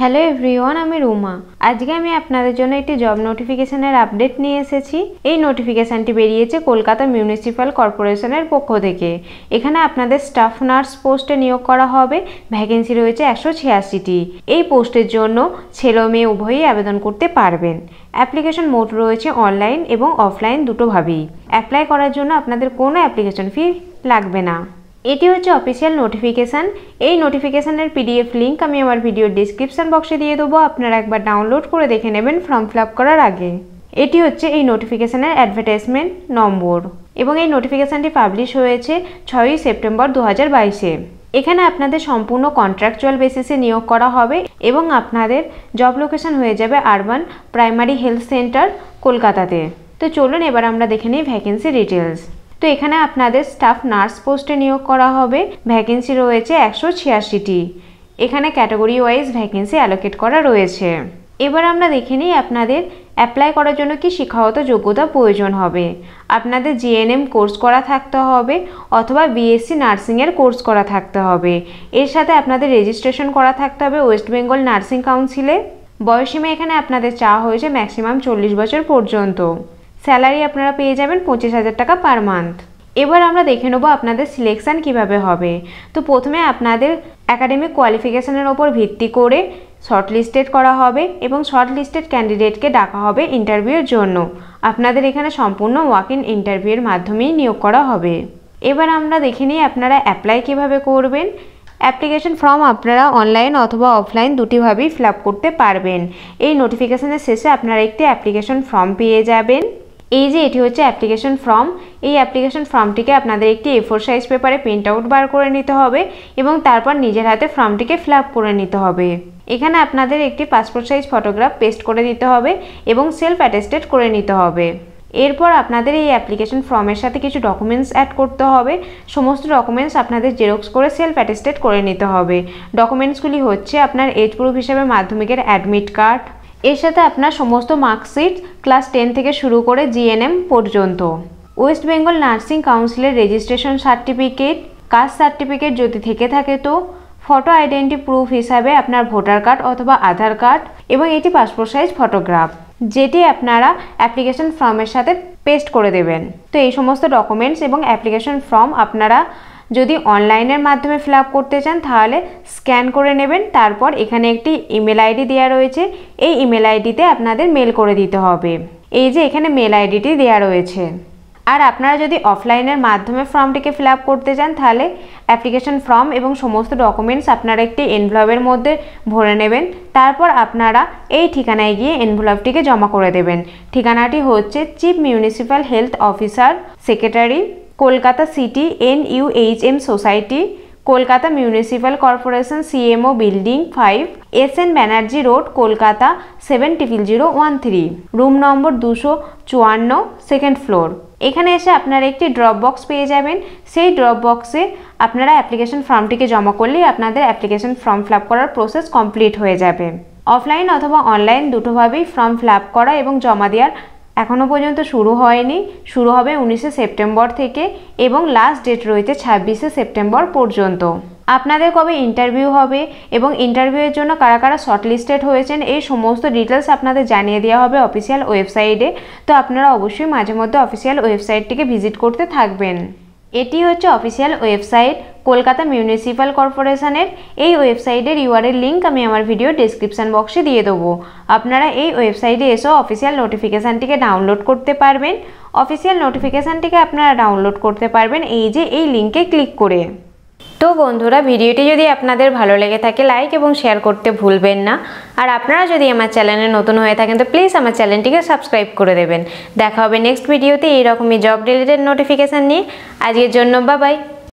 hello everyone আমি রুমা আজকে আমি আপনাদের জন্য একটি জব নোটিফিকেশানের আপডেট নিয়ে এসেছি এই নোটিফিকেশানটি বেরিয়েছে কলকাতা মিউনিসিপ্যাল কর্পোরেশনের পক্ষ থেকে এখানে আপনাদের স্টাফ নার্স পোস্টে নিয়োগ করা হবে ভ্যাকেন্সি রয়েছে একশো ছিয়াশিটি এই পোস্টের জন্য ছেলে মেয়ে উভয়ই আবেদন করতে পারবেন অ্যাপ্লিকেশন মোড রয়েছে অনলাইন এবং অফলাইন দুটোভাবেই অ্যাপ্লাই করার জন্য আপনাদের কোনো অ্যাপ্লিকেশন ফি লাগবে না এটি হচ্ছে অফিসিয়াল নোটিফিকেশান এই নোটিফিকেশানের পিডিএফ লিঙ্ক আমি আমার ভিডিওর ডিসক্রিপশান বক্সে দিয়ে দেবো আপনারা একবার ডাউনলোড করে দেখে নেবেন ফর্ম ফিল করার আগে এটি হচ্ছে এই নোটিফিকেশানের অ্যাডভার্টাইজমেন্ট নম্বর এবং এই নোটিফিকেশানটি পাবলিশ হয়েছে ছয়ই সেপ্টেম্বর দু হাজার বাইশে এখানে আপনাদের সম্পূর্ণ কন্ট্রাকচুয়াল বেসিসে নিয়োগ করা হবে এবং আপনাদের জব লোকেশন হয়ে যাবে আরবান প্রাইমারি হেলথ সেন্টার কলকাতাতে তো চলুন এবার আমরা দেখে নিই ভ্যাকেন্সি ডিটেলস তো এখানে আপনাদের স্টাফ নার্স পোস্টে নিয়োগ করা হবে ভ্যাকেন্সি রয়েছে একশো ছিয়াশিটি এখানে ক্যাটাগরি ওয়াইজ ভ্যাকেন্সি অ্যালোকেট করা রয়েছে এবার আমরা দেখে নিই আপনাদের অ্যাপ্লাই করার জন্য কি শিক্ষাগত যোগ্যতা প্রয়োজন হবে আপনাদের জিএনএম কোর্স করা থাকতে হবে অথবা বিএসসি নার্সিংয়ের কোর্স করা থাকতে হবে এর সাথে আপনাদের রেজিস্ট্রেশন করা থাকতে হবে ওয়েস্ট বেঙ্গল নার্সিং কাউন্সিলে বয়সীমা এখানে আপনাদের চাওয়া হয়েছে ম্যাক্সিমাম চল্লিশ বছর পর্যন্ত স্যালারি আপনারা পেয়ে যাবেন পঁচিশ হাজার টাকা পার মান্থ এবার আমরা দেখে নেবো আপনাদের সিলেকশান কিভাবে হবে তো প্রথমে আপনাদের একাডেমিক কোয়ালিফিকেশানের ওপর ভিত্তি করে শর্ট লিস্টেড করা হবে এবং শর্ট লিস্টেড ক্যান্ডিডেটকে ডাকা হবে ইন্টারভিউয়ের জন্য আপনাদের এখানে সম্পূর্ণ ওয়াক ইন ইন্টারভিউয়ের মাধ্যমেই নিয়োগ করা হবে এবার আমরা দেখে নিই আপনারা অ্যাপ্লাই কিভাবে করবেন অ্যাপ্লিকেশন ফর্ম আপনারা অনলাইন অথবা অফলাইন দুটিভাবেই ফিল করতে পারবেন এই নোটিফিকেশানের শেষে আপনারা একটি অ্যাপ্লিকেশন ফর্ম পেয়ে যাবেন এই যে এটি হচ্ছে অ্যাপ্লিকেশন ফর্ম এই অ্যাপ্লিকেশন ফর্মটিকে আপনাদের একটি এ ফোর সাইজ পেপারে প্রিন্ট আউট বার করে নিতে হবে এবং তারপর নিজের হাতে ফর্মটিকে ফিল করে নিতে হবে এখানে আপনাদের একটি পাসপোর্ট সাইজ ফটোগ্রাফ পেস্ট করে দিতে হবে এবং সেলফ অ্যাটেস্টেড করে নিতে হবে এরপর আপনাদের এই অ্যাপ্লিকেশন ফর্মের সাথে কিছু ডকুমেন্টস অ্যাড করতে হবে সমস্ত ডকুমেন্টস আপনাদের জেরক্স করে সেলফ অ্যাটেস্টেড করে নিতে হবে ডকুমেন্টসগুলি হচ্ছে আপনার এজ প্রুফ হিসাবে মাধ্যমিকের অ্যাডমিট কার্ড এর সাথে আপনার সমস্ত মার্কশিট ক্লাস টেন থেকে শুরু করে জিএনএম পর্যন্ত ওয়েস্ট বেঙ্গল নার্সিং কাউন্সিলের রেজিস্ট্রেশন সার্টিফিকেট কাস্ট সার্টিফিকেট যদি থেকে থাকে তো ফটো আইডেন্টি প্রুফ হিসাবে আপনার ভোটার কার্ড অথবা আধার কার্ড এবং এটি পাসপোর্ট সাইজ ফটোগ্রাফ যেটি আপনারা অ্যাপ্লিকেশন ফর্মের সাথে পেস্ট করে দেবেন তো এই সমস্ত ডকুমেন্টস এবং অ্যাপ্লিকেশন ফর্ম আপনারা যদি অনলাইনের মাধ্যমে ফিল করতে চান তাহলে স্ক্যান করে নেবেন তারপর এখানে একটি ইমেল আইডি দেওয়া রয়েছে এই ইমেল আইডিতে আপনাদের মেল করে দিতে হবে এই যে এখানে মেল আইডিটি দেওয়া রয়েছে আর আপনারা যদি অফলাইনের মাধ্যমে ফর্মটিকে ফিল করতে চান তাহলে অ্যাপ্লিকেশন ফর্ম এবং সমস্ত ডকুমেন্টস আপনারা একটি এনভ্লভের মধ্যে ভরে নেবেন তারপর আপনারা এই ঠিকানায় গিয়ে এনভ্লভটিকে জমা করে দেবেন ঠিকানাটি হচ্ছে chief municipal health officer secretary Kolkata city N H M society Kolkata municipal corporation CMO building five S N Banerjee road Kolkata seven triple zero one three room number দুশো চুয়ান্ন সেকেন্ড ফ্লোর এখানে এসে আপনারা একটি ড্রপ বক্স পেয়ে যাবেন সেই ড্রপ বক্সে আপনারা অ্যাপ্লিকেশন ফর্মটিকে জমা করলেই আপনাদের অ্যাপ্লিকেশন ফর্ম ফিল করার প্রসেস কমপ্লিট হয়ে যাবে অফলাইন অথবা অনলাইন দুটোভাবেই ফর্ম ফিল করা এবং জমা দেওয়ার এখনও পর্যন্ত শুরু হয়নি শুরু হবে উনিশে সেপ্টেম্বর থেকে এবং লাস্ট ডেট রয়েছে ছাব্বিশে সেপ্টেম্বর পর্যন্ত আপনাদের কবে ইন্টারভিউ হবে এবং ইন্টারভিউয়ের জন্য কারা কারা শর্টলিস্টেড হয়েছেন এই সমস্ত ডিটেলস আপনাদের জানিয়ে দেওয়া হবে অফিসিয়াল ওয়েবসাইটে তো আপনারা অবশ্যই মাঝে মধ্যে অফিসিয়াল ওয়েবসাইটটিকে ভিজিট করতে থাকবেন এটি হচ্ছে অফিসিয়াল ওয়েবসাইট কলকাতা মিউনিসিপ্যাল কর্পোরেশনের এই ওয়েবসাইটের ইউআরএল লিঙ্ক আমি আমার ভিডিও ডেসক্রিপশন বক্সে দিয়ে দেবো আপনারা এই ওয়েবসাইটে এসেও অফিসিয়াল নোটিফিকেশানটিকে ডাউনলোড করতে পারবেন অফিসিয়াল নোটিফিকেশানটিকে আপনারা ডাউনলোড করতে পারবেন এই যে এই লিঙ্কে ক্লিক করে তো বন্ধুরা ভিডিওটি যদি আপনাদের ভালো লেগে থাকে লাইক এবং শেয়ার করতে ভুলবেন না আর আপনারা যদি আমার চ্যানেলে নতুন হয়ে থাকেন তো প্লিজ আমার চ্যানেলটিকে সাবস্ক্রাইব করে দেবেন দেখা হবে নেক্সট ভিডিওতে এইরকমই জব রিলেটেড নোটিফিকেশান নিয়ে আজকের জন্য বাবাই